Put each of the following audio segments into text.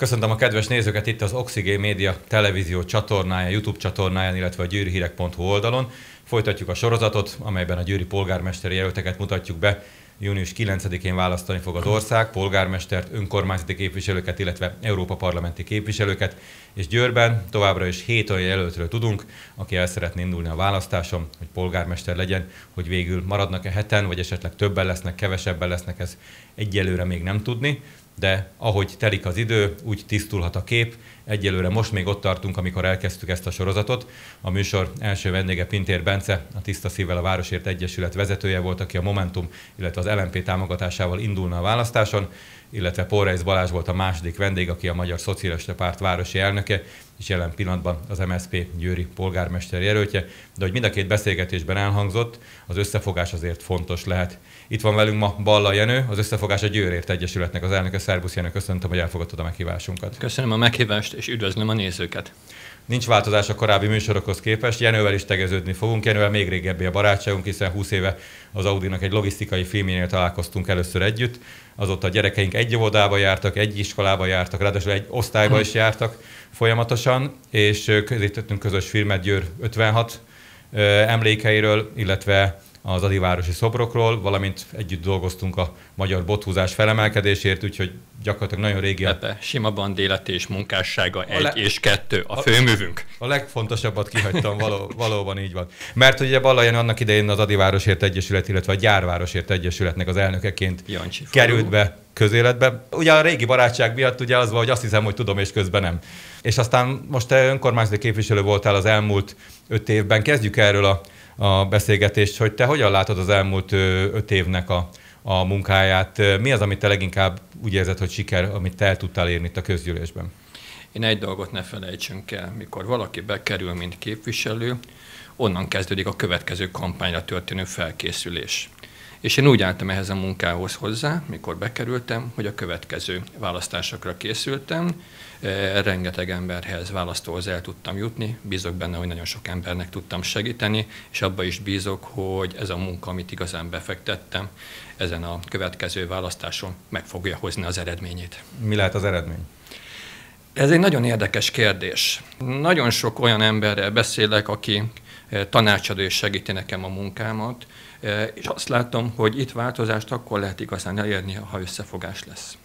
Köszöntöm a kedves nézőket itt az Oxigén Média televízió csatornáján, YouTube csatornáján, illetve a győrihírek.hu oldalon. Folytatjuk a sorozatot, amelyben a győri polgármesteri jelölteket mutatjuk be. Június 9-én választani fog az ország polgármestert, önkormányzati képviselőket, illetve Európa parlamenti képviselőket, és Győrben továbbra is hét olyan jelöltről tudunk, aki el szeretné indulni a választáson, hogy polgármester legyen, hogy végül maradnak-e heten, vagy esetleg többen lesznek, kevesebben lesznek, ez egyelőre még nem tudni de ahogy telik az idő, úgy tisztulhat a kép. Egyelőre most még ott tartunk, amikor elkezdtük ezt a sorozatot. A műsor első vendége Pintér Bence, a Tiszta Szívvel a Városért Egyesület vezetője volt, aki a Momentum, illetve az LMP támogatásával indulna a választáson, illetve Porreis Balázs volt a második vendég, aki a Magyar Szocialista Párt városi elnöke, és jelen pillanatban az MSZP győri polgármester jelöltje. De hogy mind a két beszélgetésben elhangzott, az összefogás azért fontos lehet. Itt van velünk ma Balla Jenő, az Összefogás a Győrért Egyesületnek az elnöke. Szerbusz Jenő, köszöntöm, hogy elfogadtad a meghívásunkat. Köszönöm a meghívást, és üdvözlöm a nézőket. Nincs változás a korábbi műsorokhoz képest, Jenővel is tegeződni fogunk, Jenővel még régebbi a barátságunk, hiszen 20 éve az Audinak egy logisztikai filmjénél találkoztunk először együtt, azóta a gyerekeink egy óvodába jártak, egy iskolába jártak, ráadásul egy osztályba is jártak folyamatosan, és közítettünk közös filmet Győr 56 emlékeiről, illetve az adivárosi szobrokról, valamint együtt dolgoztunk a magyar botúzás felemelkedésért, úgyhogy gyakorlatilag nagyon régi. A... Ebbe hát sima bandéleti és munkássága egy le... és kettő, a, a főművünk. A legfontosabbat kihagytam, való, valóban így van. Mert ugye Balajan annak idején az Adivárosért Egyesület, illetve a Gyárvárosért Egyesületnek az elnökeként Jancsi, került be közéletbe. Ugye a régi barátság miatt ugye az volt, hogy azt hiszem, hogy tudom, és közben nem. És aztán most te önkormányzati képviselő voltál az elmúlt öt évben. Kezdjük erről a a beszélgetést, hogy te hogyan látod az elmúlt öt évnek a, a munkáját. Mi az, amit te leginkább úgy érzed, hogy siker, amit te el tudtál érni itt a közgyűlésben? Én egy dolgot ne felejtsünk el, mikor valaki bekerül, mint képviselő, onnan kezdődik a következő kampányra történő felkészülés. És én úgy álltam ehhez a munkához hozzá, mikor bekerültem, hogy a következő választásokra készültem, Eh, rengeteg emberhez választóhoz el tudtam jutni, bízok benne, hogy nagyon sok embernek tudtam segíteni, és abba is bízok, hogy ez a munka, amit igazán befektettem, ezen a következő választáson meg fogja hozni az eredményét. Mi lehet az eredmény? Ez egy nagyon érdekes kérdés. Nagyon sok olyan emberrel beszélek, aki eh, tanácsadó és segíti nekem a munkámat, eh, és azt látom, hogy itt változást akkor lehet igazán elérni, ha összefogás lesz.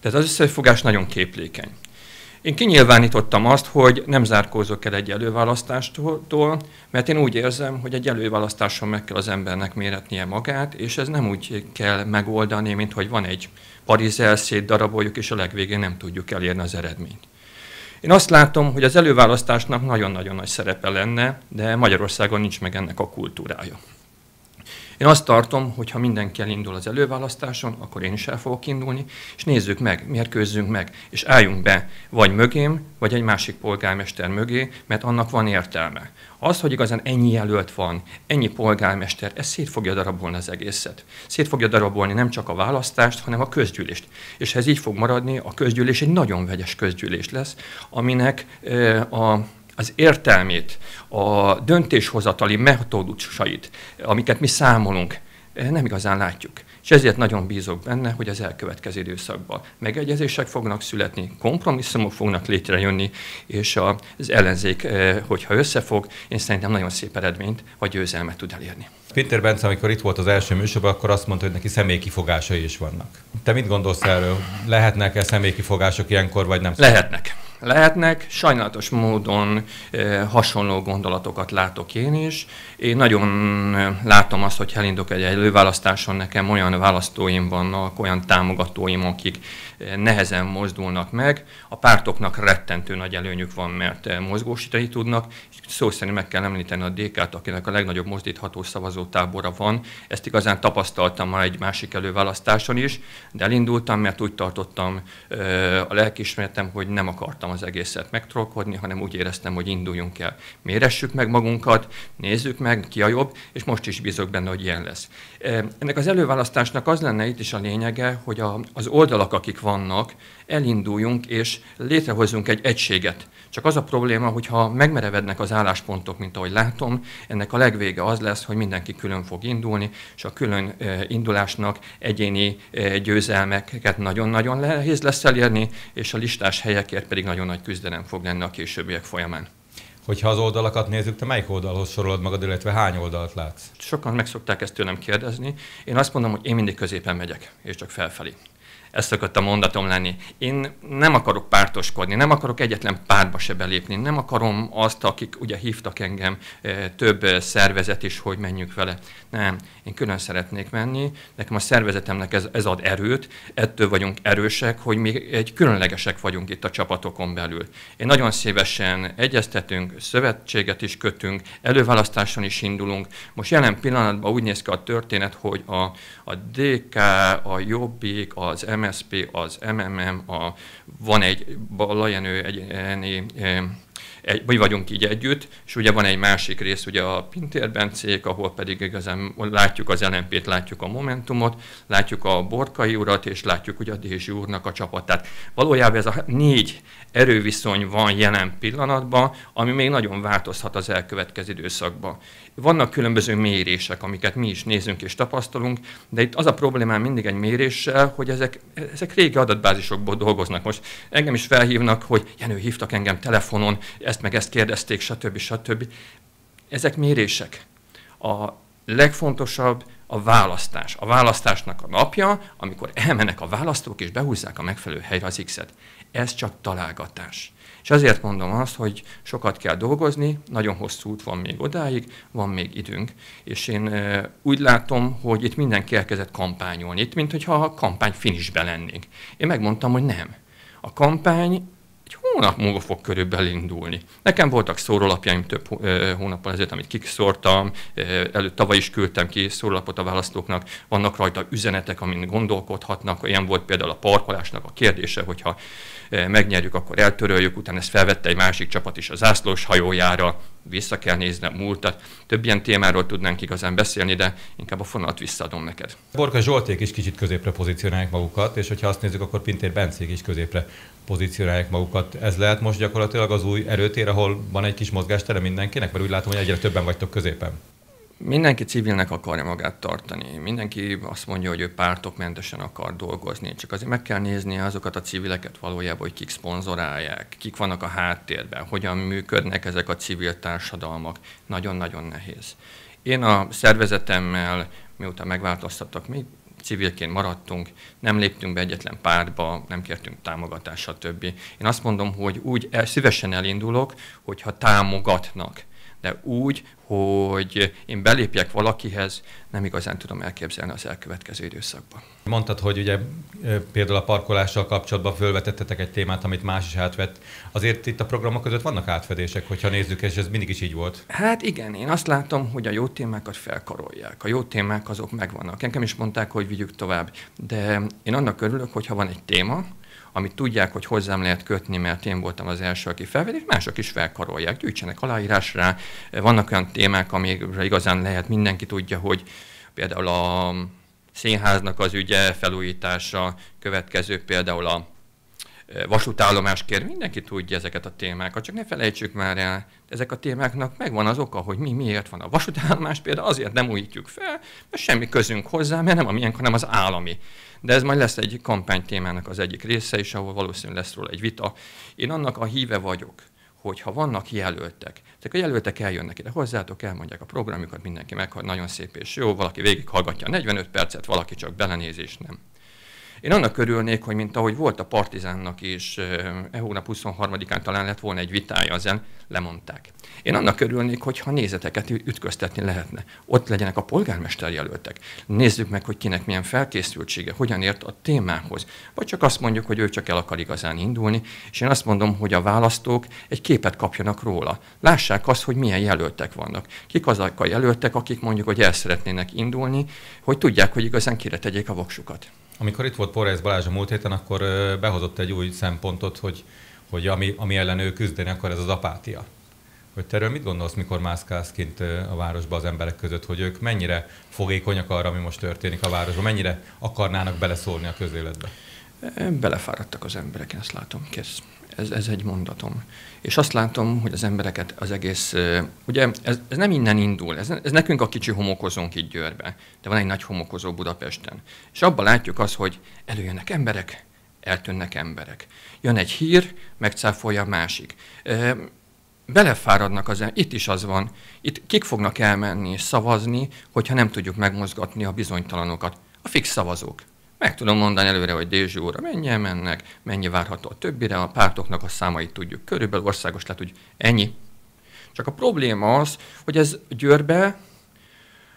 Tehát az összefogás nagyon képlékeny. Én kinyilvánítottam azt, hogy nem zárkózok el egy előválasztástól, mert én úgy érzem, hogy egy előválasztáson meg kell az embernek méretnie magát, és ez nem úgy kell megoldani, mint hogy van egy parizel, daraboljuk és a legvégén nem tudjuk elérni az eredményt. Én azt látom, hogy az előválasztásnak nagyon-nagyon nagy szerepe lenne, de Magyarországon nincs meg ennek a kultúrája. Én azt tartom, hogy ha mindenki elindul az előválasztáson, akkor én is el fogok indulni, és nézzük meg, mérkőzzünk meg, és álljunk be vagy mögém, vagy egy másik polgármester mögé, mert annak van értelme. Az, hogy igazán ennyi jelölt van, ennyi polgármester, ez szét fogja darabolni az egészet. Szét fogja darabolni nem csak a választást, hanem a közgyűlést. És ez így fog maradni, a közgyűlés egy nagyon vegyes közgyűlés lesz, aminek a az értelmét, a döntéshozatali metódusait, amiket mi számolunk, eh, nem igazán látjuk. És ezért nagyon bízok benne, hogy az elkövetkező időszakban megegyezések fognak születni, kompromisszumok fognak létrejönni, és az ellenzék, eh, hogyha összefog, én szerintem nagyon szép eredményt vagy győzelmet tud elérni. Péter Bence, amikor itt volt az első műsorban, akkor azt mondta, hogy neki személykifogásai is vannak. Te mit gondolsz erről? Lehetnek-e személykifogások ilyenkor, vagy nem? Lehetnek lehetnek. Sajnálatos módon e, hasonló gondolatokat látok én is. Én nagyon eh, látom azt, hogy elindok egy előválasztáson, nekem olyan választóim vannak, olyan támogatóim, akik nehezen mozdulnak meg. A pártoknak rettentő nagy előnyük van, mert eh, mozgósítani tudnak, és szó szerint meg kell említeni a DK-t, akinek a legnagyobb mozdítható szavazótábora van. Ezt igazán tapasztaltam már egy másik előválasztáson is, de elindultam, mert úgy tartottam eh, a lelkismertem, hogy nem akartam az egészet megtrolkodni, hanem úgy éreztem, hogy induljunk el. Méressük meg magunkat, nézzük meg, ki a jobb, és most is bízok benne, hogy ilyen lesz. Eh, ennek az előválasztásnak az lenne itt is a lényege, hogy az oldalak, akik van, vannak, elinduljunk és létrehozzunk egy egységet. Csak az a probléma, hogyha megmerevednek az álláspontok, mint ahogy látom, ennek a legvége az lesz, hogy mindenki külön fog indulni, és a külön indulásnak egyéni győzelmeket nagyon-nagyon nehéz lesz elérni, és a listás helyekért pedig nagyon nagy küzdelem fog lenni a későbbiek folyamán. Hogyha az oldalakat nézzük, te melyik oldalhoz sorolod magad, illetve hány oldalt látsz? Sokan megszokták ezt tőlem kérdezni. Én azt mondom, hogy én mindig középen megyek, és csak felfelé ez szokott a mondatom lenni. Én nem akarok pártoskodni, nem akarok egyetlen pártba se belépni, nem akarom azt, akik ugye hívtak engem több szervezet is, hogy menjünk vele. Nem, én külön szeretnék menni, nekem a szervezetemnek ez, ez ad erőt, ettől vagyunk erősek, hogy mi egy különlegesek vagyunk itt a csapatokon belül. Én nagyon szívesen egyeztetünk, szövetséget is kötünk, előválasztáson is indulunk. Most jelen pillanatban úgy néz ki a történet, hogy a, a DK, a Jobbik, az M MSP, az MMM, a, van egy Balajenő egy, egy, egy, vagy vagyunk így együtt, és ugye van egy másik rész, ugye a Pintér Bencék, ahol pedig igazán látjuk az lmp t látjuk a Momentumot, látjuk a Borkai urat, és látjuk ugye a Dézsi úrnak a csapatát. Valójában ez a négy erőviszony van jelen pillanatban, ami még nagyon változhat az elkövetkező időszakban. Vannak különböző mérések, amiket mi is nézünk és tapasztalunk, de itt az a problémám mindig egy méréssel, hogy ezek, ezek régi adatbázisokból dolgoznak. Most engem is felhívnak, hogy Jenő, hívtak engem telefonon, ezt meg ezt kérdezték, stb. stb. Ezek mérések. A legfontosabb a választás. A választásnak a napja, amikor elmennek a választók és behúzzák a megfelelő helyre az X-et. Ez csak találgatás. És azért mondom azt, hogy sokat kell dolgozni, nagyon hosszú út van még odáig, van még időnk. És én úgy látom, hogy itt mindenki elkezdett kampányolni, itt, mintha hogyha a kampány finisbe lennénk. Én megmondtam, hogy nem. A kampány hónap múlva fog körülbelül indulni. Nekem voltak szórólapjaim több eh, hónappal ezért, amit kiszórtam, eh, előtt tavaly is küldtem ki szórólapot a választóknak, vannak rajta üzenetek, amin gondolkodhatnak, ilyen volt például a parkolásnak a kérdése, hogyha eh, megnyerjük, akkor eltöröljük, utána ezt felvette egy másik csapat is a zászlós hajójára, vissza kell nézni a múltat. Több ilyen témáról tudnánk igazán beszélni, de inkább a fonalat visszaadom neked. Borka Zsolték is kicsit középre pozícionálják magukat, és hogyha azt nézzük, akkor Pintér Bencék is középre pozícionálják magukat. Ez lehet most gyakorlatilag az új erőtér, ahol van egy kis mozgástere mindenkinek, mert úgy látom, hogy egyre többen vagytok középen. Mindenki civilnek akarja magát tartani. Mindenki azt mondja, hogy ő mentesen akar dolgozni. Csak azért meg kell nézni azokat a civileket valójában, hogy kik szponzorálják, kik vannak a háttérben, hogyan működnek ezek a civil társadalmak. Nagyon-nagyon nehéz. Én a szervezetemmel, miután megváltoztattak, még civilként maradtunk, nem léptünk be egyetlen pártba, nem kértünk támogatást, stb. Én azt mondom, hogy úgy el, szívesen elindulok, hogyha támogatnak de úgy, hogy én belépjek valakihez, nem igazán tudom elképzelni az elkövetkező időszakban. Mondtad, hogy ugye például a parkolással kapcsolatban fölvetettetek egy témát, amit más is átvett. Azért itt a programok között vannak átfedések, hogyha nézzük, és ez mindig is így volt. Hát igen, én azt látom, hogy a jó témákat felkarolják. A jó témák azok megvannak. Engem is mondták, hogy vigyük tovább. De én annak örülök, hogyha van egy téma, amit tudják, hogy hozzám lehet kötni, mert én voltam az első, aki felvett, mások is felkarolják, gyűjtsenek aláírásra. Vannak olyan témák, amikre igazán lehet, mindenki tudja, hogy például a színháznak az ügye felújítása, következő például a Eh, vasútállomáskér, mindenki tudja ezeket a témákat, csak ne felejtsük már el, ezek a témáknak megvan az oka, hogy mi miért van a vasútállomás, például azért nem újítjuk fel, mert semmi közünk hozzá, mert nem a miénk, hanem az állami. De ez majd lesz egy témának az egyik része is, ahol valószínűleg lesz róla egy vita. Én annak a híve vagyok, hogy ha vannak jelöltek, ezek a jelöltek eljönnek ide hozzátok, elmondják a programjukat, mindenki meghall, nagyon szép és jó, valaki végighallgatja a 45 percet, valaki csak belenézés nem. Én annak örülnék, hogy mint ahogy volt a Partizánnak is, e hónap 23-án talán lett volna egy vitája, ezen lemondták. Én annak örülnék, hogyha nézeteket ütköztetni lehetne. Ott legyenek a polgármester jelöltek. Nézzük meg, hogy kinek milyen felkészültsége, hogyan ért a témához. Vagy csak azt mondjuk, hogy ő csak el akar igazán indulni, és én azt mondom, hogy a választók egy képet kapjanak róla. Lássák azt, hogy milyen jelöltek vannak. Kik azok a jelöltek, akik mondjuk, hogy el szeretnének indulni, hogy tudják, hogy igazán kire tegyék a voksukat. Amikor itt volt Porrez Balázs a múlt héten, akkor behozott egy új szempontot, hogy, hogy ami, ami ellen ő küzdeni akkor ez az apátia. Hogy te erről mit gondolsz, mikor mászkálsz kint a városba az emberek között, hogy ők mennyire fogékonyak arra, ami most történik a városban, mennyire akarnának beleszólni a közéletbe? Belefáradtak az emberek, én azt látom, kész ez, ez egy mondatom. És azt látom, hogy az embereket az egész, ugye ez, ez nem innen indul, ez, ez nekünk a kicsi homokozónk itt Győrbe, de van egy nagy homokozó Budapesten. És abban látjuk azt, hogy előjönnek emberek, eltűnnek emberek. Jön egy hír, megcáfolja a másik. Belefáradnak az itt is az van, itt kik fognak elmenni és szavazni, hogyha nem tudjuk megmozgatni a bizonytalanokat. A fix szavazók. Meg tudom mondani előre, hogy Dézsi óra mennyi mennek, mennyi várható a többire, a pártoknak a számait tudjuk körülbelül, országos lett, hogy ennyi. Csak a probléma az, hogy ez Győrbe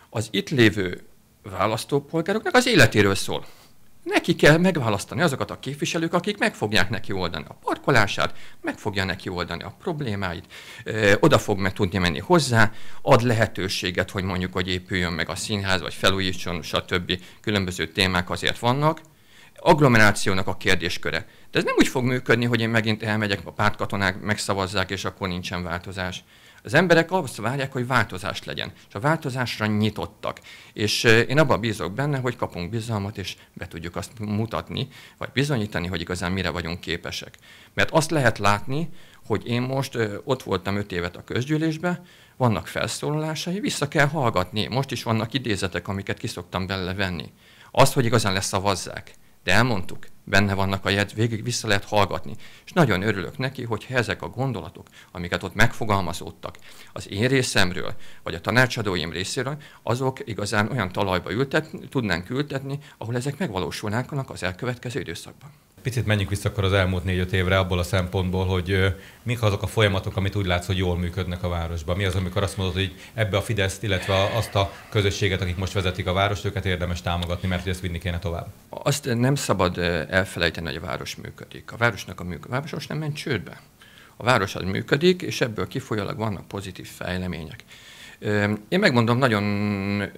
az itt lévő választópolgároknak az életéről szól. Neki kell megválasztani azokat a képviselők, akik meg fogják neki oldani a parkolását, meg fogja neki oldani a problémáit, ö, oda fog meg tudni menni hozzá, ad lehetőséget, hogy mondjuk, hogy épüljön meg a színház, vagy felújítson, stb. Különböző témák azért vannak. Agglomerációnak a kérdésköre. De ez nem úgy fog működni, hogy én megint elmegyek, a pártkatonák megszavazzák, és akkor nincsen változás. Az emberek azt várják, hogy változást legyen, és a változásra nyitottak. És én abban bízok benne, hogy kapunk bizalmat, és be tudjuk azt mutatni, vagy bizonyítani, hogy igazán mire vagyunk képesek. Mert azt lehet látni, hogy én most ott voltam öt évet a közgyűlésbe, vannak felszólalásai, vissza kell hallgatni. Most is vannak idézetek, amiket kiszoktam belőle venni. Azt, hogy igazán leszavazzák. De elmondtuk, benne vannak a jegy, végig vissza lehet hallgatni. És nagyon örülök neki, hogy ezek a gondolatok, amiket ott megfogalmazódtak az én részemről, vagy a tanácsadóim részéről, azok igazán olyan talajba ültet, tudnánk ültetni, ahol ezek megvalósulnának az elkövetkező időszakban. Picit menjünk vissza akkor az elmúlt négy-öt évre abból a szempontból, hogy mik azok a folyamatok, amit úgy látsz, hogy jól működnek a városban. Mi az, amikor azt mondod, hogy ebbe a Fideszt, illetve azt a közösséget, akik most vezetik a várost, őket érdemes támogatni, mert hogy ezt vinni kéne tovább. Azt nem szabad elfelejteni, hogy a város működik. A városnak a, működ... a város most nem ment csődbe. A város az működik, és ebből kifolyólag vannak pozitív fejlemények. Én megmondom, nagyon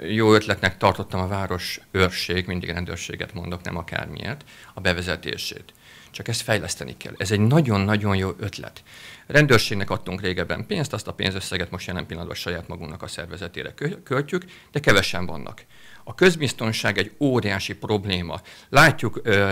jó ötletnek tartottam a város őrség, mindig rendőrséget mondok, nem akármiért, a bevezetését. Csak ezt fejleszteni kell. Ez egy nagyon-nagyon jó ötlet. Rendőrségnek adtunk régebben pénzt, azt a pénzösszeget most jelen pillanatban saját magunknak a szervezetére költjük, de kevesen vannak. A közbiztonság egy óriási probléma. Látjuk ö,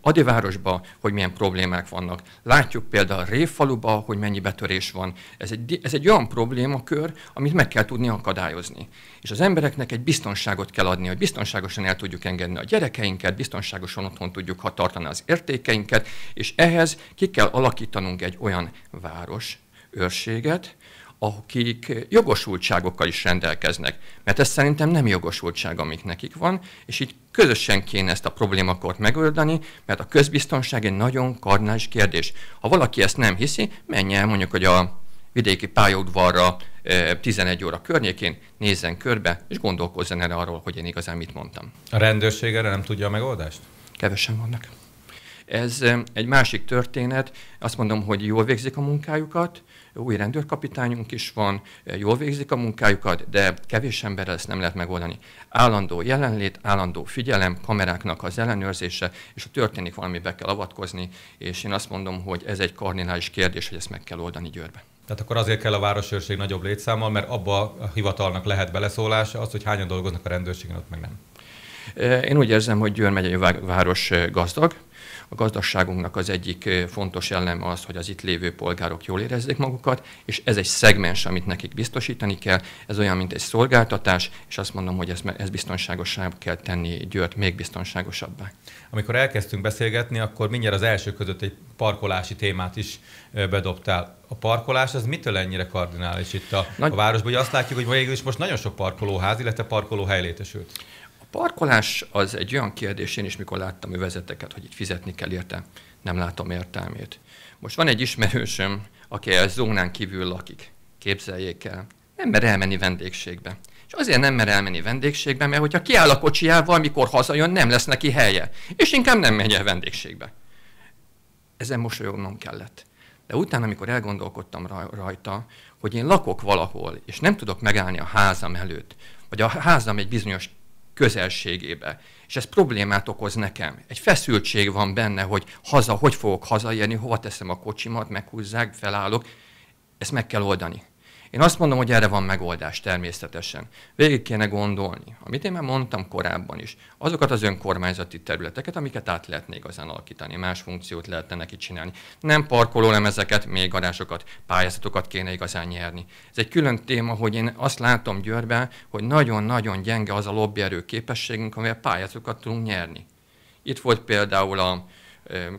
Adivárosba, hogy milyen problémák vannak. Látjuk például Réfaluba, hogy mennyi betörés van. Ez egy, ez egy olyan problémakör, amit meg kell tudni akadályozni. És az embereknek egy biztonságot kell adni, hogy biztonságosan el tudjuk engedni a gyerekeinket, biztonságosan otthon tudjuk tartani az értékeinket, és ehhez ki kell alakítanunk egy olyan város, őrséget, akik jogosultságokkal is rendelkeznek. Mert ez szerintem nem jogosultság, amik nekik van, és így közösen kéne ezt a problémakort megoldani, mert a közbiztonság egy nagyon karnális kérdés. Ha valaki ezt nem hiszi, menj el mondjuk, hogy a vidéki pályaudvarra 11 óra környékén, nézzen körbe, és gondolkozzon el arról, hogy én igazán mit mondtam. A rendőrség erre nem tudja a megoldást? Kevesen vannak. Ez egy másik történet. Azt mondom, hogy jól végzik a munkájukat, új rendőrkapitányunk is van, jól végzik a munkájukat, de kevés emberrel ezt nem lehet megoldani. Állandó jelenlét, állandó figyelem, kameráknak az ellenőrzése, és ha történik valami, be kell avatkozni, és én azt mondom, hogy ez egy kardinális kérdés, hogy ezt meg kell oldani Győrben. Tehát akkor azért kell a városőrség nagyobb létszámmal, mert abba a hivatalnak lehet beleszólása, az, hogy hányan dolgoznak a rendőrségen, ott meg nem. Én úgy érzem, hogy Győr megyei város gazdag, a gazdaságunknak az egyik fontos elem az, hogy az itt lévő polgárok jól érezzék magukat, és ez egy szegmens, amit nekik biztosítani kell. Ez olyan, mint egy szolgáltatás, és azt mondom, hogy ezt, ezt biztonságosabb kell tenni Győrt még biztonságosabbá. Amikor elkezdtünk beszélgetni, akkor mindjárt az első között egy parkolási témát is bedobtál. A parkolás az mitől ennyire kardinális itt a, Nagy... a városban? Ugye azt látjuk, hogy végül is most nagyon sok parkolóház, illetve parkolóhely létesült parkolás az egy olyan kérdés, én is mikor láttam üvezeteket, hogy itt fizetni kell érte, nem látom értelmét. Most van egy ismerősöm, aki a zónán kívül lakik. Képzeljék el. Nem mer elmenni vendégségbe. És azért nem mer elmenni vendégségbe, mert hogyha kiáll a kocsijával, mikor hazajön, nem lesz neki helye. És inkább nem megy el vendégségbe. Ezen mosolyognom kellett. De utána, amikor elgondolkodtam rajta, hogy én lakok valahol, és nem tudok megállni a házam előtt, vagy a házam egy bizonyos közelségébe. És ez problémát okoz nekem. Egy feszültség van benne, hogy haza, hogy fogok hazajönni, hova teszem a kocsimat, meghúzzák, felállok. Ezt meg kell oldani. Én azt mondom, hogy erre van megoldás természetesen. Végig kéne gondolni, amit én már mondtam korábban is, azokat az önkormányzati területeket, amiket át lehetne igazán alakítani, más funkciót lehetne neki csinálni. Nem parkoló ezeket, még garázsokat, pályázatokat kéne igazán nyerni. Ez egy külön téma, hogy én azt látom Győrben, hogy nagyon-nagyon gyenge az a lobbyerő képességünk, amivel pályázatokat tudunk nyerni. Itt volt például a,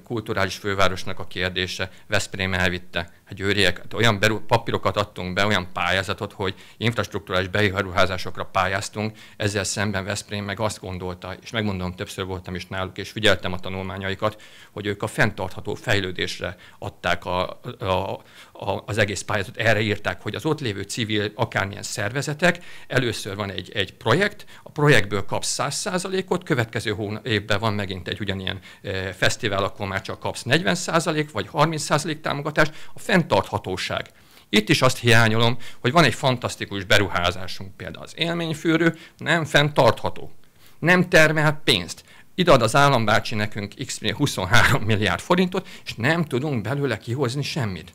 kulturális fővárosnak a kérdése, Veszprém elvitte a győriek, hát olyan beru, papírokat adtunk be, olyan pályázatot, hogy infrastruktúrális beruházásokra pályáztunk, ezzel szemben Veszprém meg azt gondolta, és megmondom, többször voltam is náluk, és figyeltem a tanulmányaikat, hogy ők a fenntartható fejlődésre adták a, a, a, az egész pályázatot erre írták, hogy az ott lévő civil akármilyen szervezetek, először van egy, egy projekt, a projektből kapsz 100 százalékot, következő hónap, évben van megint egy ugyanilyen e, fesztivál, akkor már csak kapsz 40 százalék vagy 30 százalék támogatást, a fenntarthatóság. Itt is azt hiányolom, hogy van egy fantasztikus beruházásunk, például az élményfűrő, nem fenntartható, nem termel pénzt ad az állambácsi nekünk x 23 milliárd forintot, és nem tudunk belőle kihozni semmit.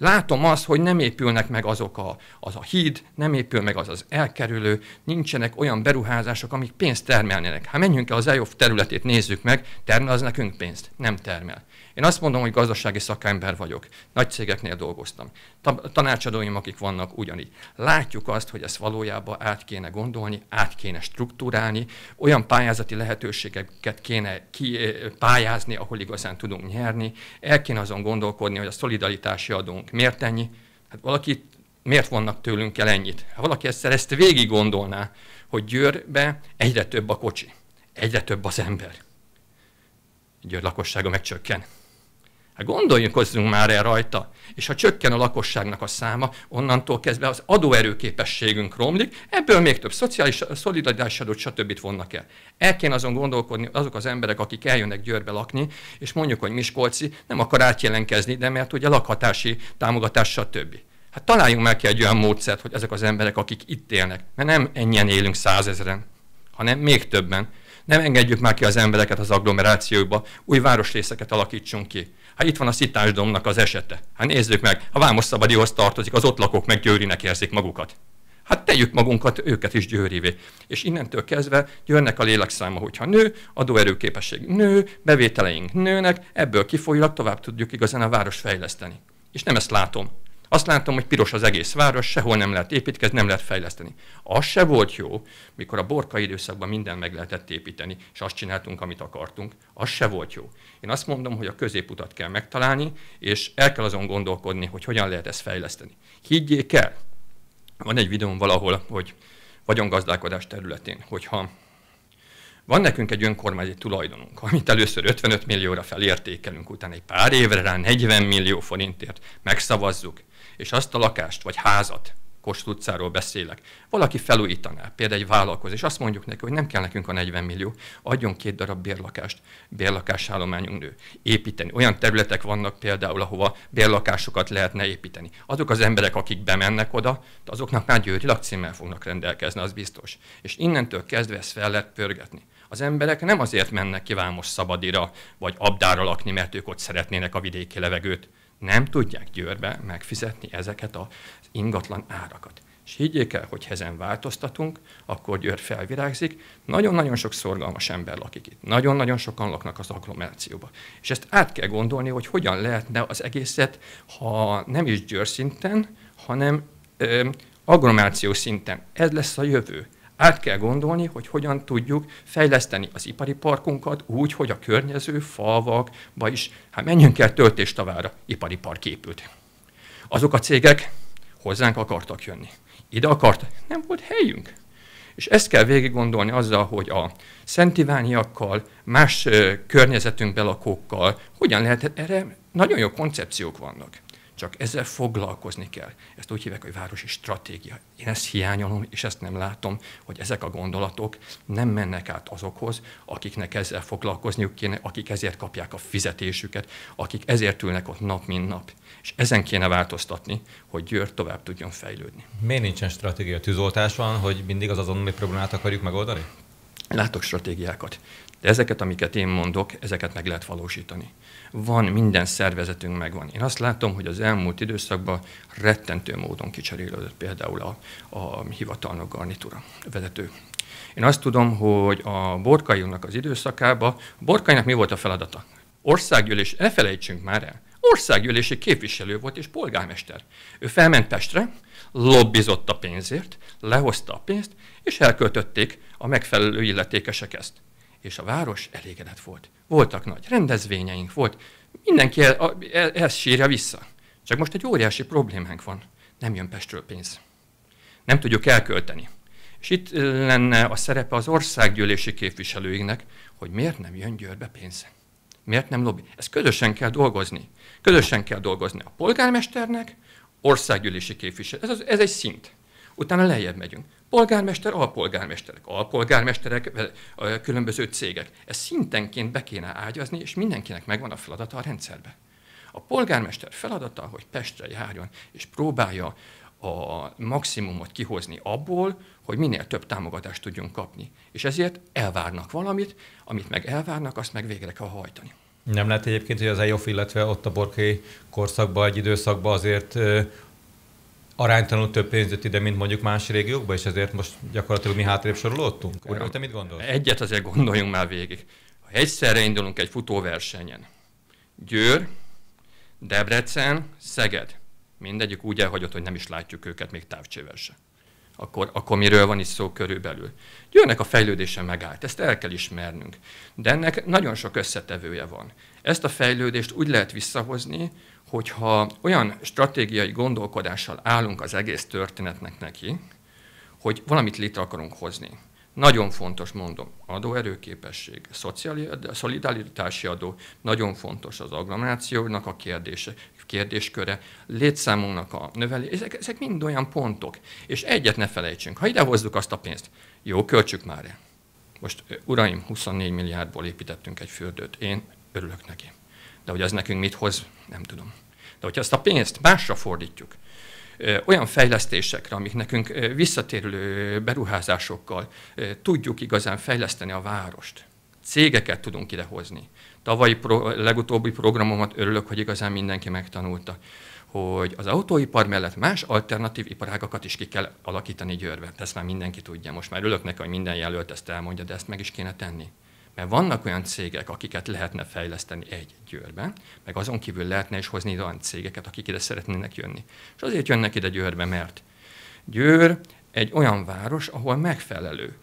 Látom azt, hogy nem épülnek meg azok a, az a híd, nem épül meg az az elkerülő, nincsenek olyan beruházások, amik pénzt termelnének. Hát menjünk el az EOF területét, nézzük meg, termel az nekünk pénzt? Nem termel. Én azt mondom, hogy gazdasági szakember vagyok. Nagy cégeknél dolgoztam. Tanácsadóim, akik vannak, ugyanígy. Látjuk azt, hogy ezt valójában át kéne gondolni, át kéne struktúrálni, olyan pályázati lehetőségeket kéne ki, eh, pályázni, ahol igazán tudunk nyerni. El kéne azon gondolkodni, hogy a szolidaritási adónk miért ennyi. Hát valaki miért vannak tőlünk el ennyit? Ha valaki ezt, ezt végig gondolná, hogy Győrbe egyre több a kocsi, egyre több az ember. Győr lakossága megcsökken. Hát gondoljunk már el rajta. És ha csökken a lakosságnak a száma, onnantól kezdve az adóerőképességünk romlik, ebből még több szociális adót, stb. vonnak el. El kéne azon gondolkodni azok az emberek, akik eljönnek Győrbe lakni, és mondjuk, hogy Miskolci nem akar átjelenkezni, de mert ugye lakhatási támogatás, stb. Hát találjunk meg ki egy olyan módszert, hogy ezek az emberek, akik itt élnek, mert nem ennyien élünk százezren, hanem még többen, nem engedjük már ki az embereket az agglomerációba, új városrészeket alakítsunk ki. Hát itt van a Szitásdomnak az esete. Hát nézzük meg, a Vámos Szabadihoz tartozik, az ott lakók meg Győrinek érzik magukat. Hát tegyük magunkat, őket is győrivé. És innentől kezdve jönnek a lélekszáma, hogyha nő, adóerőképesség nő, bevételeink nőnek, ebből kifolyólag tovább tudjuk igazán a város fejleszteni. És nem ezt látom. Azt látom, hogy piros az egész város, sehol nem lehet építkezni, nem lehet fejleszteni. Az se volt jó, mikor a borka időszakban minden meg lehetett építeni, és azt csináltunk, amit akartunk. Az se volt jó. Én azt mondom, hogy a középutat kell megtalálni, és el kell azon gondolkodni, hogy hogyan lehet ezt fejleszteni. Higgyék el, van egy videóm valahol, hogy vagyongazdálkodás területén, hogyha van nekünk egy önkormányzati tulajdonunk, amit először 55 millióra felértékelünk, utána egy pár évre rá 40 millió forintért megszavazzuk, és azt a lakást vagy házat, Kossuth utcáról beszélek, valaki felújítaná, például egy vállalkozás, azt mondjuk neki, hogy nem kell nekünk a 40 millió, adjon két darab bérlakást, bérlakásállományunk nő, építeni. Olyan területek vannak például, ahova bérlakásokat lehetne építeni. Azok az emberek, akik bemennek oda, azoknak már győri lakcímmel fognak rendelkezni, az biztos. És innentől kezdve ezt fel lehet pörgetni. Az emberek nem azért mennek ki vámos szabadira, vagy abdára lakni, mert ők ott szeretnének a vidéki levegőt, nem tudják Győrbe megfizetni ezeket az ingatlan árakat. És higgyék el, hogy ezen változtatunk, akkor Győr felvirágzik. Nagyon-nagyon sok szorgalmas ember lakik itt. Nagyon-nagyon sokan laknak az agglomerációba. És ezt át kell gondolni, hogy hogyan lehetne az egészet, ha nem is Győr szinten, hanem ö, agglomeráció szinten. Ez lesz a jövő át kell gondolni, hogy hogyan tudjuk fejleszteni az ipari parkunkat úgy, hogy a környező falvakba is, hát menjünk el töltéstavára, ipari park épült. Azok a cégek hozzánk akartak jönni. Ide akartak. nem volt helyünk. És ezt kell végig gondolni azzal, hogy a szentivániakkal, más környezetünk lakókkal, hogyan lehet erre, nagyon jó koncepciók vannak. Csak ezzel foglalkozni kell. Ezt úgy hívják, hogy városi stratégia. Én ezt hiányolom, és ezt nem látom, hogy ezek a gondolatok nem mennek át azokhoz, akiknek ezzel foglalkozniuk kéne, akik ezért kapják a fizetésüket, akik ezért ülnek ott nap, mint nap. És ezen kéne változtatni, hogy Győr tovább tudjon fejlődni. Miért nincsen stratégia? Tűzoltás van, hogy mindig az azonnali problémát akarjuk megoldani? Látok stratégiákat. De ezeket, amiket én mondok, ezeket meg lehet valósítani van, minden szervezetünk megvan. Én azt látom, hogy az elmúlt időszakban rettentő módon kicserélődött például a, a hivatalnok garnitúra vezető. Én azt tudom, hogy a borkainak az időszakában, a borkainak mi volt a feladata? Országgyűlés, ne felejtsünk már el, országgyűlési képviselő volt és polgármester. Ő felment Pestre, lobbizott a pénzért, lehozta a pénzt, és elköltötték a megfelelő illetékesek ezt és a város elégedett volt. Voltak nagy rendezvényeink, volt, mindenki el, el, el, ezt sírja vissza. Csak most egy óriási problémánk van. Nem jön Pestről pénz. Nem tudjuk elkölteni. És itt lenne a szerepe az országgyűlési képviselőinknek, hogy miért nem jön Győrbe pénz. Miért nem lobby? Ezt közösen kell dolgozni. Közösen kell dolgozni a polgármesternek, országgyűlési képviselő. Ez, az, ez egy szint utána lejjebb megyünk. Polgármester, alpolgármesterek, alpolgármesterek, különböző cégek. Ezt szintenként be kéne ágyazni, és mindenkinek megvan a feladata a rendszerbe. A polgármester feladata, hogy Pestre járjon, és próbálja a maximumot kihozni abból, hogy minél több támogatást tudjunk kapni. És ezért elvárnak valamit, amit meg elvárnak, azt meg végre kell hajtani. Nem lehet egyébként, hogy az EIOF, illetve ott a borkai korszakban, egy időszakban azért aránytalanul több pénz jött ide, mint mondjuk más régiókba, és ezért most gyakorlatilag mi hátrébb sorolódtunk? Úgy, te mit gondolsz? Egyet azért gondoljunk már végig. Ha egyszerre indulunk egy futóversenyen, Győr, Debrecen, Szeged, mindegyik úgy elhagyott, hogy nem is látjuk őket még távcsével se. Akkor, akkor miről van is szó körülbelül? Győrnek a fejlődése megállt, ezt el kell ismernünk. De ennek nagyon sok összetevője van. Ezt a fejlődést úgy lehet visszahozni, hogyha olyan stratégiai gondolkodással állunk az egész történetnek neki, hogy valamit létre akarunk hozni. Nagyon fontos, mondom, adóerőképesség, szolidaritási adó, nagyon fontos az agglomerációnak a kérdése, kérdésköre, létszámunknak a növelés, ezek, ezek mind olyan pontok. És egyet ne felejtsünk, ha idehozzuk azt a pénzt, jó, költsük már el. Most, uraim, 24 milliárdból építettünk egy fürdőt. Én örülök neki. De hogy az nekünk mit hoz, nem tudom. De hogyha ezt a pénzt másra fordítjuk, olyan fejlesztésekre, amik nekünk visszatérülő beruházásokkal tudjuk igazán fejleszteni a várost. Cégeket tudunk idehozni. Tavalyi pro, legutóbbi programomat örülök, hogy igazán mindenki megtanulta, hogy az autóipar mellett más alternatív iparágakat is ki kell alakítani Győrben. Ezt már mindenki tudja. Most már örülök neki, hogy minden jelölt ezt elmondja, de ezt meg is kéne tenni. Mert vannak olyan cégek, akiket lehetne fejleszteni egy győrbe, meg azon kívül lehetne is hozni olyan cégeket, akik ide szeretnének jönni. És azért jönnek ide győrbe, mert győr egy olyan város, ahol megfelelő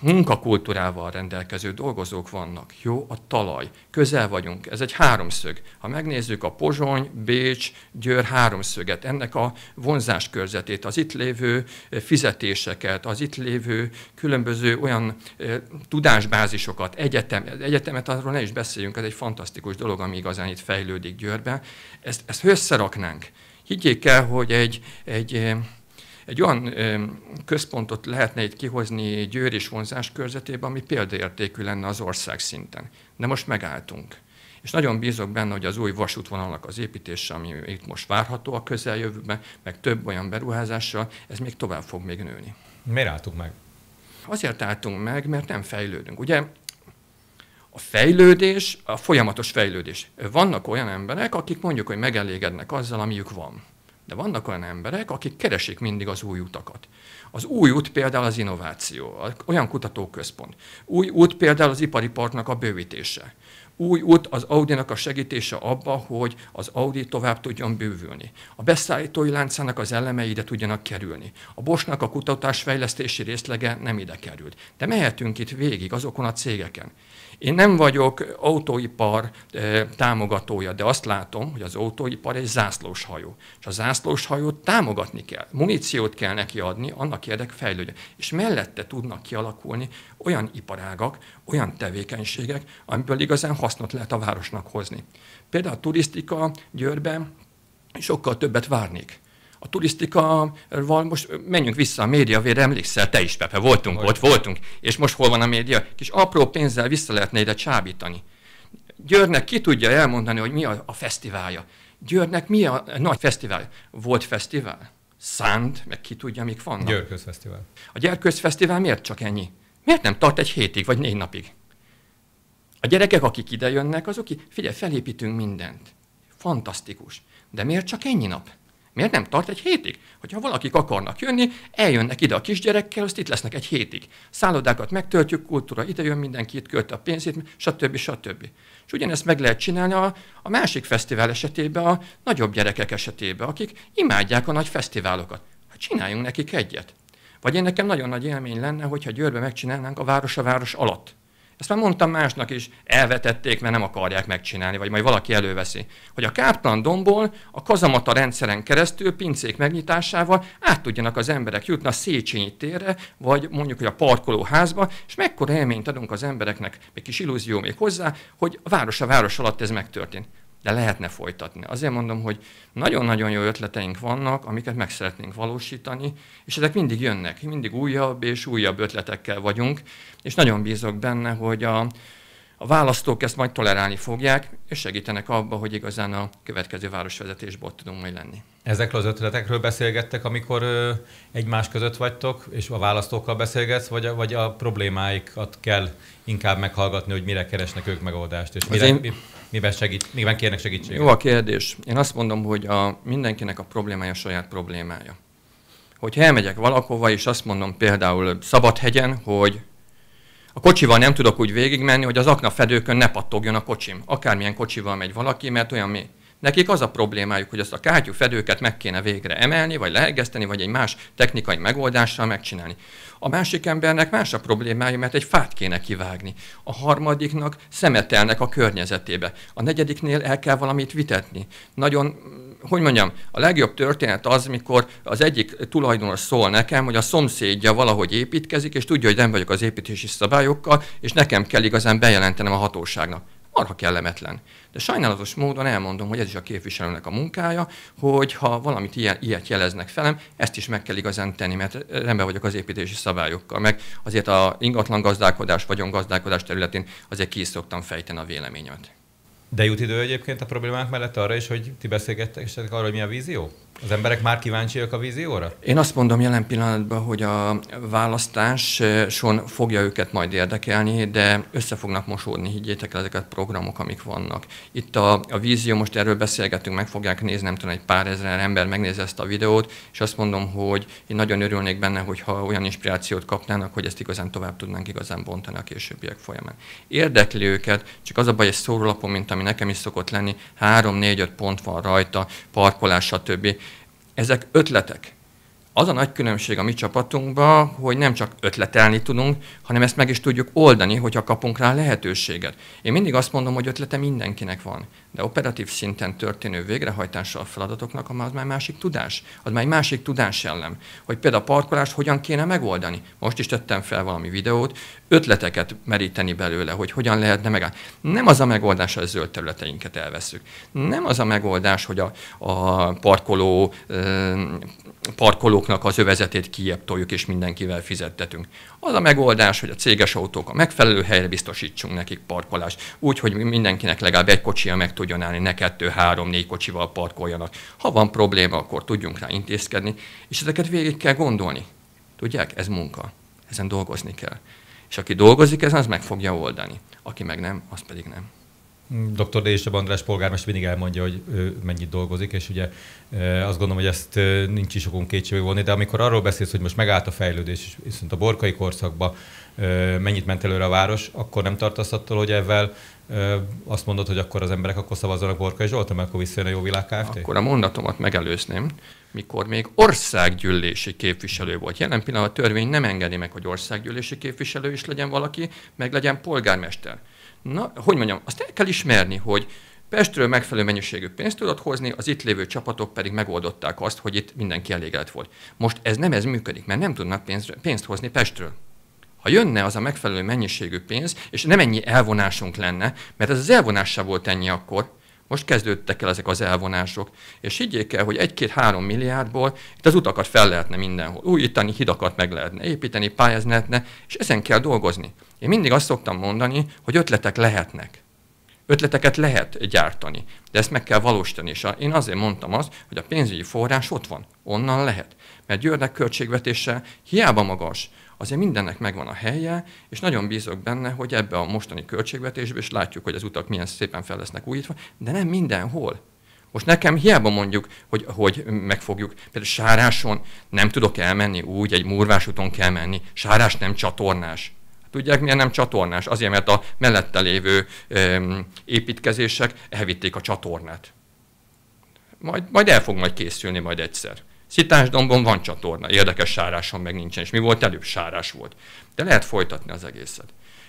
munkakultúrával rendelkező dolgozók vannak. Jó a talaj, közel vagyunk, ez egy háromszög. Ha megnézzük a Pozsony, Bécs, Győr háromszöget, ennek a vonzás körzetét, az itt lévő fizetéseket, az itt lévő különböző olyan tudásbázisokat, egyetem, egyetemet arról ne is beszéljünk, ez egy fantasztikus dolog, ami igazán itt fejlődik Győrben. Ezt, ezt összeraknánk. Higgyék el, hogy egy, egy egy olyan központot lehetne itt kihozni Győr és vonzás körzetében, ami példaértékű lenne az ország szinten. De most megálltunk. És nagyon bízok benne, hogy az új vasútvonalnak az építése, ami itt most várható a közeljövőben, meg több olyan beruházással, ez még tovább fog még nőni. Miért álltunk meg? Azért álltunk meg, mert nem fejlődünk. Ugye a fejlődés, a folyamatos fejlődés. Vannak olyan emberek, akik mondjuk, hogy megelégednek azzal, amiük van. De vannak olyan emberek, akik keresik mindig az új utakat. Az új út például az innováció, olyan kutatóközpont. Új út például az ipari partnak a bővítése. Új út az Audinak a segítése abba, hogy az Audi tovább tudjon bővülni. A beszállítói láncának az elemei ide tudjanak kerülni. A Bosnak a kutatásfejlesztési részlege nem ide került. De mehetünk itt végig azokon a cégeken. Én nem vagyok autóipar támogatója, de azt látom, hogy az autóipar egy zászlós hajó. És a zászlós hajót támogatni kell, muníciót kell neki adni, annak érdek fejlődjön. És mellette tudnak kialakulni olyan iparágak, olyan tevékenységek, amiből igazán hasznot lehet a városnak hozni. Például a turisztika Győrben sokkal többet várnék a turisztikával most menjünk vissza a média vére emlékszel, te is Pepe, voltunk Olyan. ott, voltunk, és most hol van a média? Kis apró pénzzel vissza lehetne ide csábítani. Győrnek ki tudja elmondani, hogy mi a, a fesztiválja? Győrnek mi a, a nagy fesztivál? Volt fesztivál? Szánt, meg ki tudja, mik vannak. Győrköz Fesztivál. A Győrköz Fesztivál miért csak ennyi? Miért nem tart egy hétig, vagy négy napig? A gyerekek, akik ide jönnek, azok, figyelj, felépítünk mindent. Fantasztikus. De miért csak ennyi nap? Miért nem tart egy hétig? Hogyha valakik akarnak jönni, eljönnek ide a kisgyerekkel, azt itt lesznek egy hétig. Szállodákat megtöltjük, kultúra ide jön, mindenki itt költ a pénzét, stb. stb. És ugyanezt meg lehet csinálni a, a másik fesztivál esetében, a nagyobb gyerekek esetében, akik imádják a nagy fesztiválokat. Hát csináljunk nekik egyet. Vagy én nekem nagyon nagy élmény lenne, hogyha Győrbe megcsinálnánk a város a város alatt ezt már mondtam másnak is, elvetették, mert nem akarják megcsinálni, vagy majd valaki előveszi. Hogy a káptalan domból a kazamata rendszeren keresztül pincék megnyitásával át tudjanak az emberek jutni a Széchenyi térre, vagy mondjuk hogy a parkolóházba, és mekkora élményt adunk az embereknek, egy kis illúzió még hozzá, hogy a város a város alatt ez megtörtént de lehetne folytatni. Azért mondom, hogy nagyon-nagyon jó ötleteink vannak, amiket meg szeretnénk valósítani, és ezek mindig jönnek, mindig újabb és újabb ötletekkel vagyunk, és nagyon bízok benne, hogy a, a választók ezt majd tolerálni fogják, és segítenek abba, hogy igazán a következő városvezetésből tudunk majd lenni ezekről az ötletekről beszélgettek, amikor egymás között vagytok, és a választókkal beszélgetsz, vagy a, vagy a problémáikat kell inkább meghallgatni, hogy mire keresnek ők megoldást, és mire, én... miben, segít, miben kérnek segítséget? Jó a kérdés. Én azt mondom, hogy a, mindenkinek a problémája a saját problémája. Hogy elmegyek valakova, és azt mondom például Szabadhegyen, hogy a kocsival nem tudok úgy végigmenni, hogy az aknafedőkön ne pattogjon a kocsim. Akármilyen kocsival megy valaki, mert olyan mély Nekik az a problémájuk, hogy azt a kátyú fedőket meg kéne végre emelni, vagy lehegeszteni, vagy egy más technikai megoldással megcsinálni. A másik embernek más a problémája, mert egy fát kéne kivágni. A harmadiknak szemetelnek a környezetébe. A negyediknél el kell valamit vitetni. Nagyon hogy mondjam, a legjobb történet az, mikor az egyik tulajdonos szól nekem, hogy a szomszédja valahogy építkezik, és tudja, hogy nem vagyok az építési szabályokkal, és nekem kell igazán bejelentenem a hatóságnak marha kellemetlen. De sajnálatos módon elmondom, hogy ez is a képviselőnek a munkája, hogy ha valamit ilyet jeleznek felem, ezt is meg kell igazán tenni, mert rendben vagyok az építési szabályokkal, meg azért a ingatlan gazdálkodás, vagyon gazdálkodás területén azért ki szoktam fejteni a véleményemet. De jut idő egyébként a problémák mellett arra is, hogy ti beszélgettek esetleg arra, hogy mi a vízió? Az emberek már kíváncsiak a vízióra? Én azt mondom jelen pillanatban, hogy a választáson eh, fogja őket majd érdekelni, de össze fognak mosódni, higgyétek el, ezeket a programok, amik vannak. Itt a, a vízió, most erről beszélgetünk, meg fogják nézni, nem tudom, egy pár ezer ember megnézi ezt a videót, és azt mondom, hogy én nagyon örülnék benne, hogyha olyan inspirációt kapnának, hogy ezt igazán tovább tudnánk igazán bontani a későbbiek folyamán. Érdekli őket, csak az a baj, egy szórólapon, mint ami nekem is szokott lenni, három négy, öt pont van rajta, parkolás, stb ezek ötletek. Az a nagy különbség a mi csapatunkban, hogy nem csak ötletelni tudunk, hanem ezt meg is tudjuk oldani, hogyha kapunk rá lehetőséget. Én mindig azt mondom, hogy ötlete mindenkinek van de operatív szinten történő végrehajtása a feladatoknak az már másik tudás, az már egy másik tudás ellen, hogy például a parkolást hogyan kéne megoldani. Most is tettem fel valami videót, ötleteket meríteni belőle, hogy hogyan lehetne megállni. Nem az a megoldás, hogy a zöld területeinket elveszük. Nem az a megoldás, hogy a, a parkoló, parkolóknak az övezetét kieptoljuk és mindenkivel fizettetünk. Az a megoldás, hogy a céges autók a megfelelő helyre biztosítsunk nekik parkolást, úgy, hogy mindenkinek legalább egy kocsia meg tudjon állni, ne kettő, három, négy kocsival parkoljanak. Ha van probléma, akkor tudjunk rá intézkedni, és ezeket végig kell gondolni. Tudják, ez munka, ezen dolgozni kell. És aki dolgozik ezen, az meg fogja oldani. Aki meg nem, az pedig nem. Dr. Désebb András polgármester mindig elmondja, hogy ő mennyit dolgozik, és ugye azt gondolom, hogy ezt nincs is okunk kétségbe vonni, de amikor arról beszélsz, hogy most megállt a fejlődés, viszont a borkai korszakban mennyit ment előre a város, akkor nem tartasz attól, hogy ezzel azt mondod, hogy akkor az emberek akkor szavazzanak Borka és Zsoltra, mert akkor visszajön a Jó Világ Kft. Akkor a mondatomat megelőzném, mikor még országgyűlési képviselő volt. Jelen pillanatban a törvény nem engedi meg, hogy országgyűlési képviselő is legyen valaki, meg legyen polgármester. Na, hogy mondjam, azt el kell ismerni, hogy Pestről megfelelő mennyiségű pénzt tudott hozni, az itt lévő csapatok pedig megoldották azt, hogy itt mindenki elégedett volt. Most ez nem ez működik, mert nem tudnak pénzt, pénzt hozni Pestről ha jönne az a megfelelő mennyiségű pénz, és nem ennyi elvonásunk lenne, mert ez az elvonás sem volt ennyi akkor, most kezdődtek el ezek az elvonások, és higgyék el, hogy egy-két-három milliárdból itt az utakat fel lehetne mindenhol újítani, hidakat meg lehetne építeni, pályázni lehetne, és ezen kell dolgozni. Én mindig azt szoktam mondani, hogy ötletek lehetnek. Ötleteket lehet gyártani, de ezt meg kell valósítani. És én azért mondtam azt, hogy a pénzügyi forrás ott van, onnan lehet. Mert Győrnek költségvetése hiába magas, azért mindennek megvan a helye, és nagyon bízok benne, hogy ebbe a mostani költségvetésbe, és látjuk, hogy az utak milyen szépen fel lesznek újítva, de nem mindenhol. Most nekem hiába mondjuk, hogy, hogy megfogjuk, például Sáráson nem tudok elmenni úgy, egy murvás úton kell menni, Sárás nem csatornás. Tudják, miért nem csatornás? Azért, mert a mellette lévő öm, építkezések elvitték a csatornát. Majd, majd el fog majd készülni majd egyszer. Szitásdomban van csatorna, érdekes sáráson meg nincsen, és mi volt előbb? Sárás volt. De lehet folytatni az egészet.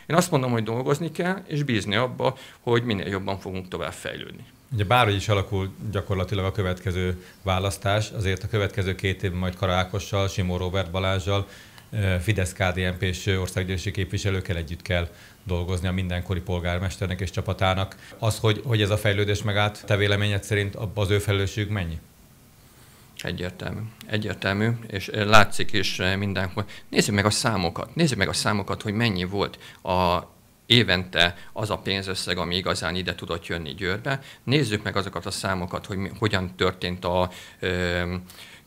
Én azt mondom, hogy dolgozni kell, és bízni abba, hogy minél jobban fogunk tovább fejlődni. Ugye bárhogy is alakul gyakorlatilag a következő választás, azért a következő két év majd Karákossal, Simó Robert Balázsjal, eh, fidesz kdmp és országgyűlési képviselőkkel együtt kell dolgozni a mindenkori polgármesternek és csapatának. Az, hogy, hogy ez a fejlődés megállt, te véleményed szerint az ő felelősség mennyi? Egyértelmű. Egyértelmű, és eh, látszik is eh, mindenhol. Nézzük meg a számokat, nézzük meg a számokat, hogy mennyi volt a évente az a pénzösszeg, ami igazán ide tudott jönni Győrbe. Nézzük meg azokat a számokat, hogy mi, hogyan történt a, ö, eh,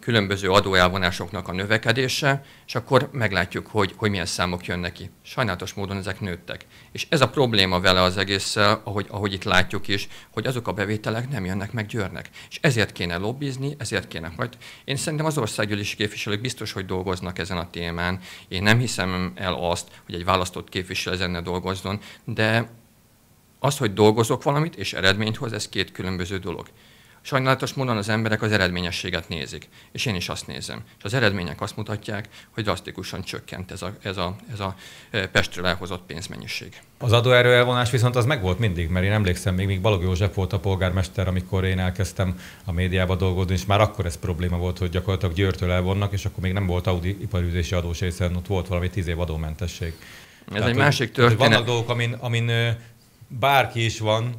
különböző adóelvonásoknak a növekedése, és akkor meglátjuk, hogy, hogy milyen számok jönnek ki. Sajnálatos módon ezek nőttek. És ez a probléma vele az egésszel, ahogy, ahogy itt látjuk is, hogy azok a bevételek nem jönnek meg Győrnek. És ezért kéne lobbizni, ezért kéne majd. Én szerintem az országgyűlési képviselők biztos, hogy dolgoznak ezen a témán. Én nem hiszem el azt, hogy egy választott képviselő ezen ne dolgozzon, de az, hogy dolgozok valamit és eredményt hoz, ez két különböző dolog. Sajnálatos módon az emberek az eredményességet nézik, és én is azt nézem. És az eredmények azt mutatják, hogy drasztikusan csökkent ez a, ez a, ez a Pestről elhozott pénzmennyiség. Az adóerő elvonás viszont az megvolt mindig, mert én emlékszem, még, még Balog József volt a polgármester, amikor én elkezdtem a médiába dolgozni, és már akkor ez probléma volt, hogy gyakorlatilag Győrtől elvonnak, és akkor még nem volt Audi iparűzési adós, hiszen ott volt valami tíz év adómentesség. Ez Tehát, egy másik történet. Vannak dolgok, amin, amin bárki is van,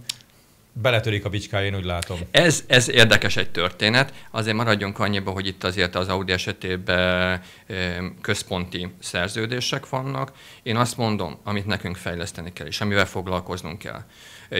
beletörik a bicskája, én úgy látom. Ez, ez érdekes egy történet. Azért maradjunk annyiba, hogy itt azért az Audi esetében központi szerződések vannak. Én azt mondom, amit nekünk fejleszteni kell, és amivel foglalkoznunk kell.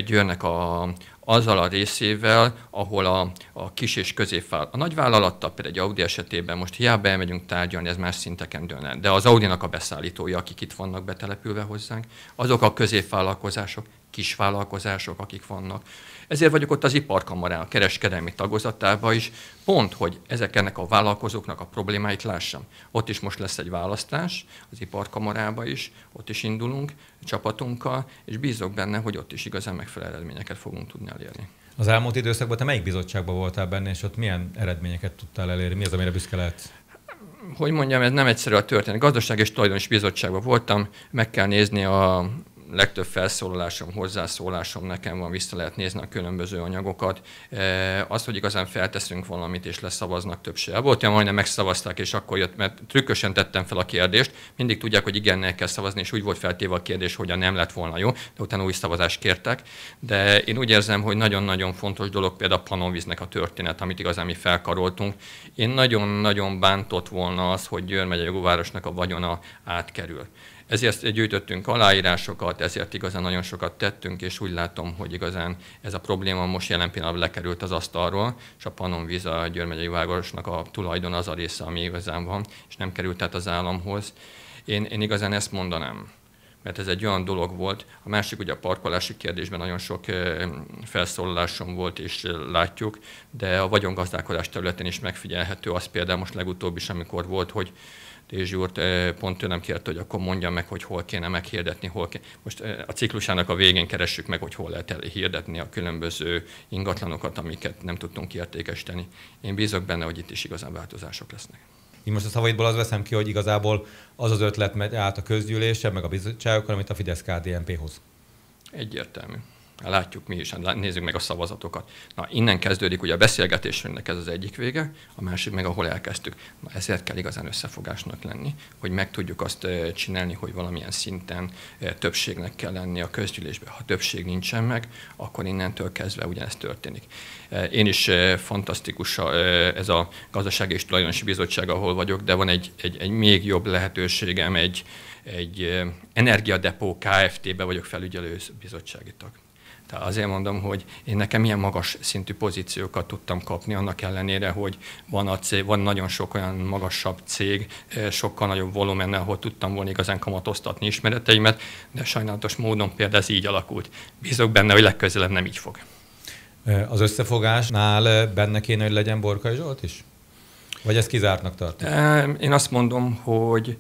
Győrnek a, azzal a részével, ahol a, a kis és középvállalat, a nagyvállalattal, például egy Audi esetében most hiába elmegyünk tárgyalni, ez más szinteken dőlne, de az Audi-nak a beszállítója, akik itt vannak betelepülve hozzánk, azok a középvállalkozások kis vállalkozások, akik vannak. Ezért vagyok ott az iparkamarán, a kereskedelmi tagozatában is, pont, hogy ezek ennek a vállalkozóknak a problémáit lássam. Ott is most lesz egy választás, az iparkamarába is, ott is indulunk csapatunkkal, és bízok benne, hogy ott is igazán megfelelő eredményeket fogunk tudni elérni. Az elmúlt időszakban te melyik bizottságban voltál benne, és ott milyen eredményeket tudtál elérni? Mi az, amire büszke lehet? Hogy mondjam, ez nem egyszerű a történet. Gazdaság és tulajdonos bizottságban voltam, meg kell nézni a legtöbb felszólalásom, hozzászólásom nekem van, vissza lehet nézni a különböző anyagokat. E, az, hogy igazán felteszünk valamit és leszavaznak többsége. Volt olyan, majdnem megszavazták, és akkor jött, mert trükkösen tettem fel a kérdést. Mindig tudják, hogy igennel kell szavazni, és úgy volt feltéve a kérdés, hogy a nem lett volna jó, de utána új szavazást kértek. De én úgy érzem, hogy nagyon-nagyon fontos dolog például a Panoviznek a történet, amit igazán mi felkaroltunk. Én nagyon-nagyon bántott volna az, hogy Győr megye jogóvárosnak a vagyona átkerül. Ezért gyűjtöttünk aláírásokat, ezért igazán nagyon sokat tettünk, és úgy látom, hogy igazán ez a probléma most jelen pillanatban lekerült az asztalról, és a Panon Viza a Győr megyei a tulajdon az a része, ami igazán van, és nem került át az államhoz. Én, én igazán ezt mondanám mert ez egy olyan dolog volt. A másik ugye a parkolási kérdésben nagyon sok eh, felszólalásom volt, és eh, látjuk, de a vagyongazdálkodás területén is megfigyelhető az például most legutóbb is, amikor volt, hogy és Zsúrt pont ő nem kérte, hogy akkor mondja meg, hogy hol kéne meghirdetni, hol kéne. Most a ciklusának a végén keressük meg, hogy hol lehet hirdetni a különböző ingatlanokat, amiket nem tudtunk kiértékesíteni. Én bízok benne, hogy itt is igazán változások lesznek. Én most a szavaidból az veszem ki, hogy igazából az az ötlet megy át a közgyűlésre, meg a bizottságokon, amit a fidesz kdnp hoz Egyértelmű. Látjuk mi is, nézzük meg a szavazatokat. Na, innen kezdődik ugye a beszélgetésünknek ez az egyik vége, a másik meg ahol elkezdtük. Na, ezért kell igazán összefogásnak lenni, hogy meg tudjuk azt csinálni, hogy valamilyen szinten többségnek kell lenni a közgyűlésben. Ha többség nincsen meg, akkor innentől kezdve ugyanezt történik. Én is fantasztikus ez a gazdasági és tulajdonosi bizottság, ahol vagyok, de van egy, egy, egy még jobb lehetőségem, egy, egy energiadepó KFT-be vagyok felügyelő bizottsági tag. Tehát azért mondom, hogy én nekem milyen magas szintű pozíciókat tudtam kapni, annak ellenére, hogy van, a cég, van nagyon sok olyan magasabb cég, sokkal nagyobb volumennel, ahol tudtam volna igazán kamatoztatni ismereteimet, de sajnálatos módon például ez így alakult. Bízok benne, hogy legközelebb nem így fog. Az összefogásnál benne kéne, hogy legyen Borkai Zsolt is? Vagy ezt kizártnak tart? Én azt mondom, hogy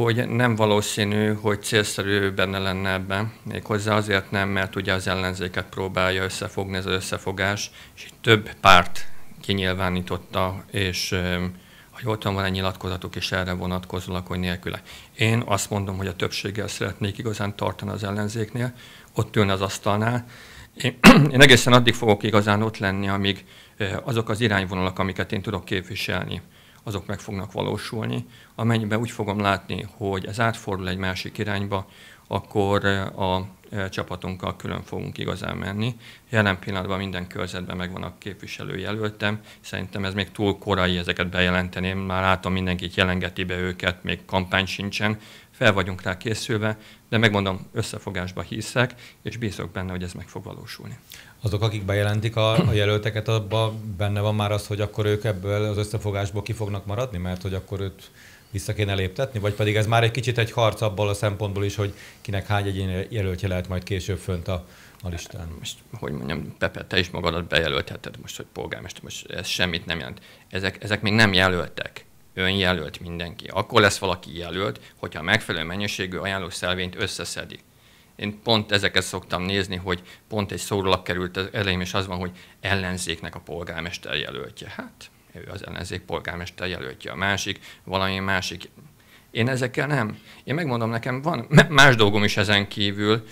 hogy nem valószínű, hogy célszerű benne lenne ebben. Méghozzá azért nem, mert ugye az ellenzéket próbálja összefogni ez az összefogás, és több párt kinyilvánította, és ha jól tudom, van egy nyilatkozatuk is erre vonatkozólag, hogy nélküle. Én azt mondom, hogy a többséggel szeretnék igazán tartani az ellenzéknél, ott ülne az asztalnál. Én, én egészen addig fogok igazán ott lenni, amíg azok az irányvonalak, amiket én tudok képviselni, azok meg fognak valósulni. Amennyiben úgy fogom látni, hogy ez átfordul egy másik irányba, akkor eh, a eh, csapatunkkal külön fogunk igazán menni. Jelen pillanatban minden körzetben megvan a jelöltem. Szerintem ez még túl korai ezeket bejelenteni. Én már látom, mindenkit jelengeti be őket, még kampány sincsen. Fel vagyunk rá készülve, de megmondom, összefogásba hiszek, és bízok benne, hogy ez meg fog valósulni azok, akik bejelentik a, a jelölteket, abban benne van már az, hogy akkor ők ebből az összefogásból ki fognak maradni, mert hogy akkor őt vissza kéne léptetni, vagy pedig ez már egy kicsit egy harc abból a szempontból is, hogy kinek hány egyén jelöltje lehet majd később fönt a, a listán. Most, hogy mondjam, Pepe, te is magadat bejelöltheted most, hogy polgármester, most ez semmit nem jelent. Ezek, ezek még nem jelöltek önjelölt mindenki. Akkor lesz valaki jelölt, hogyha megfelelő mennyiségű ajánló szelvényt összeszedik én pont ezeket szoktam nézni, hogy pont egy szórólap került elém, és az van, hogy ellenzéknek a polgármester jelöltje. Hát, ő az ellenzék polgármester jelöltje, a másik, valami másik. Én ezekkel nem. Én megmondom, nekem van más dolgom is ezen kívül,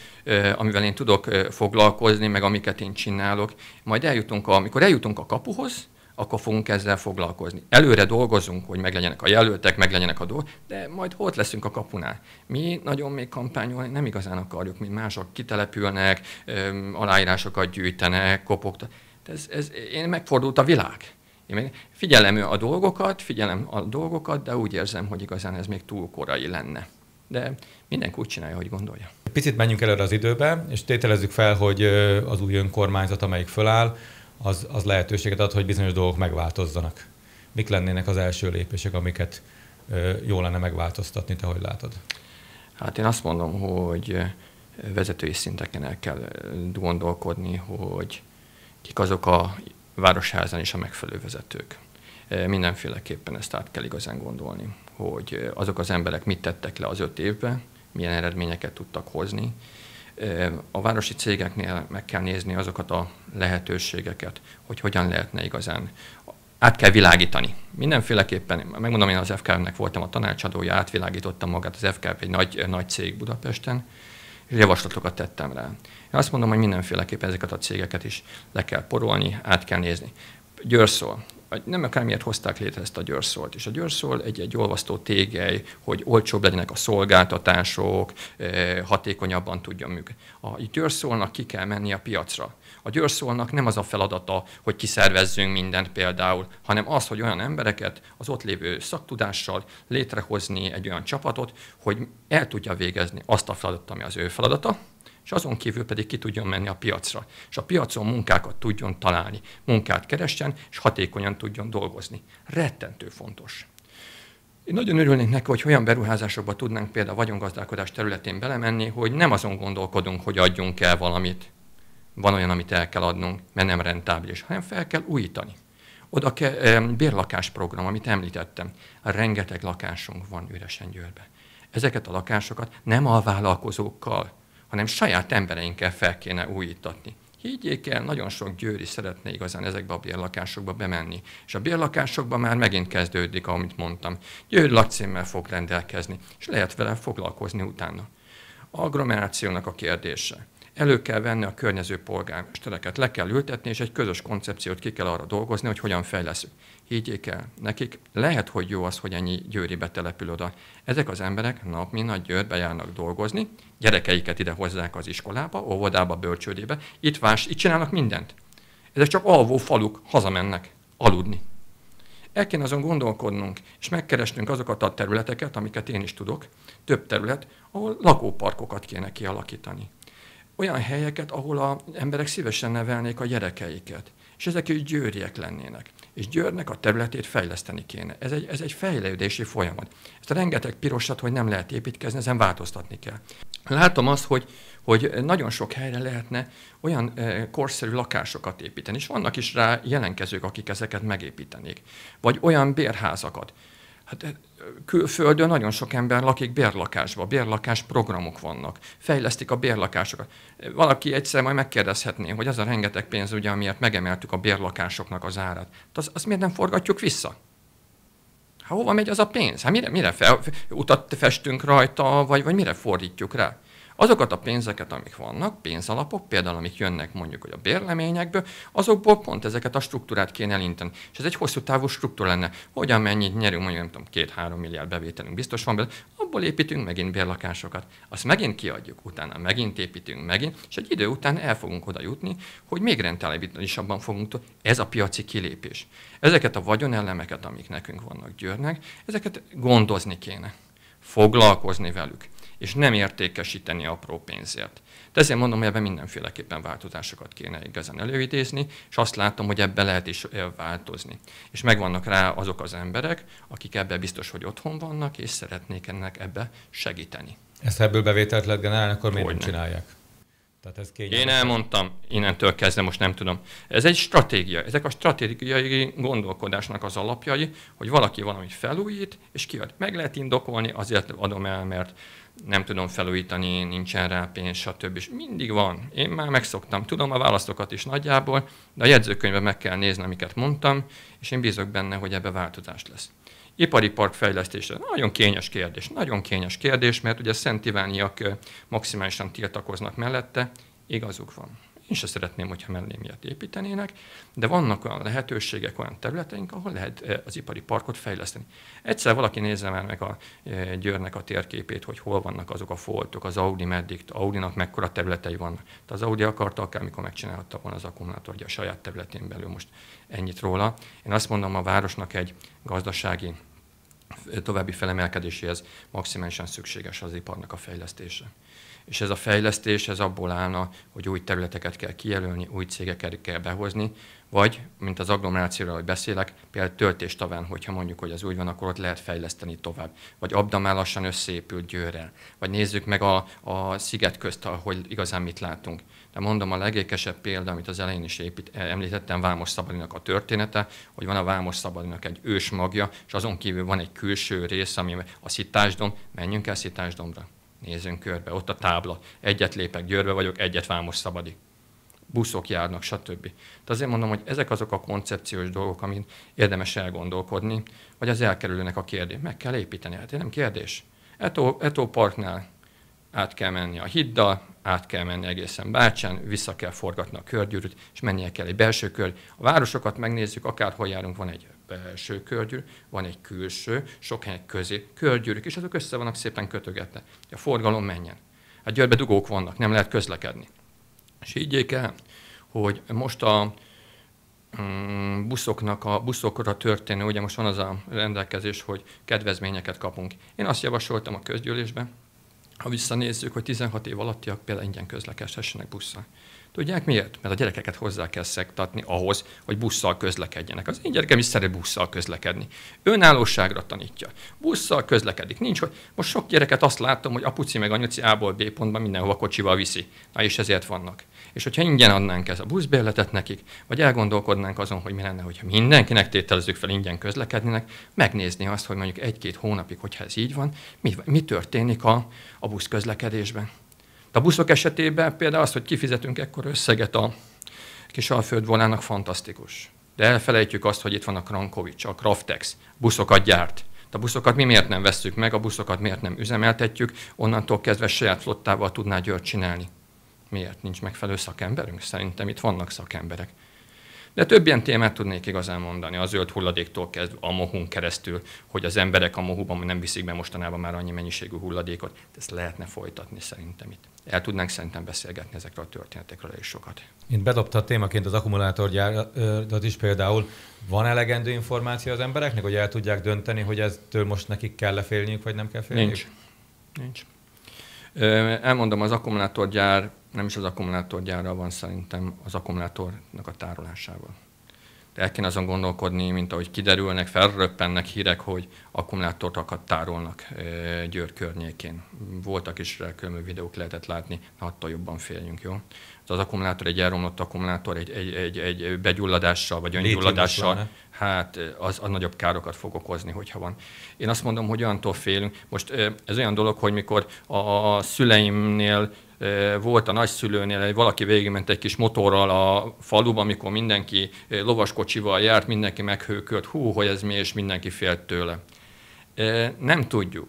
amivel én tudok foglalkozni, meg amiket én csinálok. Majd eljutunk, a, amikor eljutunk a kapuhoz, akkor fogunk ezzel foglalkozni. Előre dolgozunk, hogy meglegyenek a jelöltek, meglegyenek a dolgok, de majd ott leszünk a kapunál. Mi nagyon még kampányolni nem igazán akarjuk, mint mások kitelepülnek, aláírásokat gyűjtenek, kopogtak. Ez, ez, én megfordult a világ. Én figyelem a dolgokat, figyelem a dolgokat, de úgy érzem, hogy igazán ez még túl korai lenne. De mindenki úgy csinálja, hogy gondolja. Picit menjünk előre az időbe, és tételezzük fel, hogy az új önkormányzat, amelyik föláll, az, az lehetőséget ad, hogy bizonyos dolgok megváltozzanak. Mik lennének az első lépések, amiket jó lenne megváltoztatni, te hogy látod? Hát én azt mondom, hogy vezetői szinteken el kell gondolkodni, hogy kik azok a városházan is a megfelelő vezetők. Mindenféleképpen ezt át kell igazán gondolni, hogy azok az emberek mit tettek le az öt évben, milyen eredményeket tudtak hozni, a városi cégeknél meg kell nézni azokat a lehetőségeket, hogy hogyan lehetne igazán. Át kell világítani. Mindenféleképpen, megmondom, én az FKM-nek voltam a tanácsadója, átvilágítottam magát az FKM egy nagy, nagy cég Budapesten, és javaslatokat tettem rá. Én azt mondom, hogy mindenféleképpen ezeket a cégeket is le kell porolni, át kell nézni. Győrszól, nem akármiért hozták létre ezt a Györszolt. És a Györszol egy-egy olvasztó tégely, hogy olcsóbb legyenek a szolgáltatások, eh, hatékonyabban tudjon működni. A Györszolnak ki kell menni a piacra. A Györszolnak nem az a feladata, hogy kiszervezzünk mindent például, hanem az, hogy olyan embereket az ott lévő szaktudással létrehozni egy olyan csapatot, hogy el tudja végezni azt a feladatot, ami az ő feladata, és azon kívül pedig ki tudjon menni a piacra, és a piacon munkákat tudjon találni, munkát keressen, és hatékonyan tudjon dolgozni. Rettentő fontos. Én nagyon örülnék neki, hogy olyan beruházásokba tudnánk például a vagyongazdálkodás területén belemenni, hogy nem azon gondolkodunk, hogy adjunk el valamit, van olyan, amit el kell adnunk, mert nem rentábilis, hanem fel kell újítani. Oda kell, bérlakásprogram, amit említettem. Rengeteg lakásunk van üresen Győrbe. Ezeket a lakásokat nem a vállalkozókkal hanem saját embereinkkel fel kéne újítatni. Higgyék el, nagyon sok győri szeretne igazán ezekbe a bérlakásokba bemenni. És a bérlakásokba már megint kezdődik, amit mondtam. Győri lakcímmel fog rendelkezni, és lehet vele foglalkozni utána. Agglomerációnak a kérdése elő kell venni a környező polgármestereket, le kell ültetni, és egy közös koncepciót ki kell arra dolgozni, hogy hogyan fejleszünk. Higgyék el, nekik lehet, hogy jó az, hogy ennyi győri betelepül oda. Ezek az emberek nap mint nagy győrbe járnak dolgozni, gyerekeiket ide hozzák az iskolába, óvodába, bölcsődébe, itt, vás, itt csinálnak mindent. Ezek csak alvó faluk, hazamennek aludni. El kéne azon gondolkodnunk, és megkerestünk azokat a területeket, amiket én is tudok, több terület, ahol lakóparkokat kéne kialakítani olyan helyeket, ahol a emberek szívesen nevelnék a gyerekeiket. És ezek így győriek lennének. És Győrnek a területét fejleszteni kéne. Ez egy, ez egy fejlődési folyamat. Ezt a rengeteg pirosat, hogy nem lehet építkezni, ezen változtatni kell. Látom azt, hogy, hogy nagyon sok helyre lehetne olyan eh, korszerű lakásokat építeni, és vannak is rá jelenkezők, akik ezeket megépítenék. Vagy olyan bérházakat, Hát eh, külföldön nagyon sok ember lakik bérlakásba, bérlakás programok vannak, fejlesztik a bérlakásokat. Eh, Valaki egyszer majd megkérdezhetné, hogy az a rengeteg pénz, ugye, amiért megemeltük a bérlakásoknak az árat? Hát az, azt miért nem forgatjuk vissza? Hát hova megy az a pénz? Hát mire, mire fel, utat festünk rajta, vagy, vagy mire fordítjuk rá? azokat a pénzeket, amik vannak, pénzalapok, például amik jönnek mondjuk hogy a bérleményekből, azokból pont ezeket a struktúrát kéne elinteni. És ez egy hosszú távú struktúra lenne. Hogyan mennyit nyerünk, mondjuk nem tudom, két-három milliárd bevételünk biztos van belőle, abból építünk megint bérlakásokat. Azt megint kiadjuk, utána megint építünk megint, és egy idő után el fogunk oda jutni, hogy még rentálisabban fogunk. Ez a piaci kilépés. Ezeket a vagyonelemeket, amik nekünk vannak győrnek, ezeket gondozni kéne foglalkozni velük és nem értékesíteni apró pénzért. De ezért mondom, hogy ebben mindenféleképpen változásokat kéne igazán előidézni, és azt látom, hogy ebbe lehet is változni. És megvannak rá azok az emberek, akik ebbe biztos, hogy otthon vannak, és szeretnék ennek ebbe segíteni. Ezt ebből bevételt lehet generálni, akkor miért nem csinálják? Tehát ez Én elmondtam, innentől kezdve most nem tudom. Ez egy stratégia. Ezek a stratégiai gondolkodásnak az alapjai, hogy valaki valamit felújít, és kiad. Meg lehet indokolni, azért adom el, mert nem tudom felújítani, nincsen rá pénz, stb. És mindig van. Én már megszoktam, tudom a válaszokat is nagyjából, de a jegyzőkönyvben meg kell nézni, amiket mondtam, és én bízok benne, hogy ebbe változás lesz. Ipari park fejlesztése nagyon kényes kérdés, nagyon kényes kérdés, mert ugye a Szent Ivániak maximálisan tiltakoznak mellette, igazuk van. Én se szeretném, hogyha mellé miatt építenének, de vannak olyan lehetőségek, olyan területeink, ahol lehet eh, az ipari parkot fejleszteni. Egyszer valaki nézze már meg a eh, Győrnek a térképét, hogy hol vannak azok a foltok, az Audi meddig, az Audinak mekkora területei vannak. Tehát az Audi akarta akármikor megcsinálhatta volna az akkumulátorja a saját területén belül most ennyit róla. Én azt mondom, a városnak egy gazdasági eh, további felemelkedéséhez maximálisan szükséges az iparnak a fejlesztése és ez a fejlesztés ez abból állna, hogy új területeket kell kijelölni, új cégeket kell behozni, vagy, mint az agglomerációra, hogy beszélek, például töltéstaván, hogyha mondjuk, hogy az úgy van, akkor ott lehet fejleszteni tovább. Vagy Abda már lassan összeépült győrrel. Vagy nézzük meg a, a sziget közt, hogy igazán mit látunk. De mondom, a legékesebb példa, amit az elején is épít, e, említettem, Vámos Szabadinak a története, hogy van a Vámos Szabadinak egy ős magja, és azon kívül van egy külső rész, ami a szitásdom, menjünk el szitásdomra. Nézzünk körbe, ott a tábla. Egyet lépek, Győrbe vagyok, egyet Vámos szabadik. Buszok járnak, stb. Tehát azért mondom, hogy ezek azok a koncepciós dolgok, amin érdemes elgondolkodni, vagy az elkerülőnek a kérdés. Meg kell építeni, hát nem kérdés. Eto, Eto Parknál át kell menni a hiddal, át kell menni egészen Bácsán, vissza kell forgatni a körgyűrűt, és mennie kell egy belső kör. A városokat megnézzük, akárhol járunk, van egy belső körgyűrű, van egy külső, sok helyen közé körgyűrűk, és azok össze vannak szépen kötögetve, a forgalom menjen. Hát Győrbe dugók vannak, nem lehet közlekedni. És így el, hogy most a mm, buszoknak a buszokra történő, ugye most van az a rendelkezés, hogy kedvezményeket kapunk. Én azt javasoltam a közgyűlésben, ha visszanézzük, hogy 16 év alattiak például ingyen közlekedhessenek busszal. Tudják miért? Mert a gyerekeket hozzá kell szektatni ahhoz, hogy busszal közlekedjenek. Az én gyerekem is szeret busszal közlekedni. Önállóságra tanítja. Busszal közlekedik. Nincs, hogy most sok gyereket azt látom, hogy apuci meg anyuci A-ból B pontban mindenhova kocsival viszi. Na és ezért vannak. És hogyha ingyen adnánk ez a buszbérletet nekik, vagy elgondolkodnánk azon, hogy mi lenne, hogyha mindenkinek tételezzük fel ingyen közlekednének, megnézni azt, hogy mondjuk egy-két hónapig, hogyha ez így van, mi, mi történik a, a közlekedésben? A buszok esetében például az, hogy kifizetünk ekkor összeget a volának, fantasztikus. De elfelejtjük azt, hogy itt van a Krankovics, a Kraftex, buszokat gyárt. A buszokat mi miért nem vesszük meg, a buszokat miért nem üzemeltetjük, onnantól kezdve saját flottával tudná György csinálni. Miért nincs megfelelő szakemberünk? Szerintem itt vannak szakemberek. De több ilyen témát tudnék igazán mondani, a zöld hulladéktól kezdve a mohun keresztül, hogy az emberek a mohuban nem viszik be mostanában már annyi mennyiségű hulladékot. Ezt lehetne folytatni szerintem itt el tudnánk szerintem beszélgetni ezekről a történetekről is sokat. Mint bedobta a témaként az akkumulátorgyárat is például, van elegendő információ az embereknek, hogy el tudják dönteni, hogy eztől most nekik kell lefélniük, vagy nem kell félniük? Nincs. Nincs. Elmondom, az akkumulátorgyár, nem is az akkumulátorgyárral van szerintem, az akkumulátornak a tárolásával el kéne azon gondolkodni, mint ahogy kiderülnek, felröppennek hírek, hogy akkumulátortakat tárolnak eh, Győr környékén. Voltak is rá különböző videók lehetett látni, na attól jobban féljünk, jó? Az akkumulátor, egy elromlott akkumulátor, egy, egy, egy, egy begyulladással vagy öngyulladással, hát eh, az, az nagyobb károkat fog okozni, hogyha van. Én azt mondom, hogy olyantól félünk. Most eh, ez olyan dolog, hogy mikor a, a szüleimnél volt a nagyszülőnél, hogy valaki végigment egy kis motorral a faluba, amikor mindenki lovaskocsival járt, mindenki meghőkölt, hú, hogy ez mi, és mindenki félt tőle. Nem tudjuk.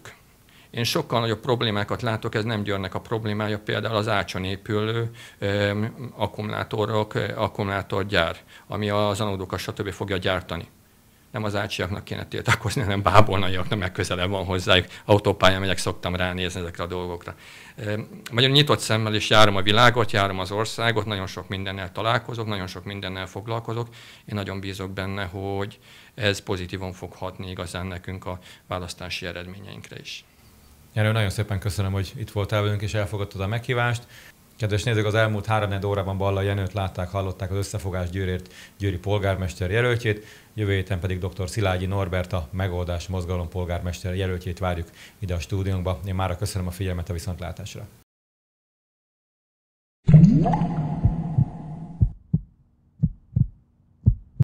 Én sokkal nagyobb problémákat látok, ez nem Győrnek a problémája, például az ácson épülő akkumulátorok, akkumulátorgyár, ami az anódokat stb. fogja gyártani nem az ácsiaknak kéne tiltakozni, hanem bábolnaiaknak, mert közelebb van hozzájuk. Autópályán megyek, szoktam ránézni ezekre a dolgokra. Nagyon nyitott szemmel is járom a világot, járom az országot, nagyon sok mindennel találkozok, nagyon sok mindennel foglalkozok. Én nagyon bízok benne, hogy ez pozitívan fog hatni igazán nekünk a választási eredményeinkre is. Erről nagyon szépen köszönöm, hogy itt voltál velünk és elfogadtad a meghívást. Kedves nézők, az elmúlt három órában Balla Jenőt látták, hallották az összefogás Győrért Győri polgármester jelöltjét. Jövő héten pedig dr. Szilágyi Norbert, a Megoldás Mozgalom polgármester jelöltjét várjuk ide a stúdiónkba. Én már köszönöm a figyelmet a viszontlátásra.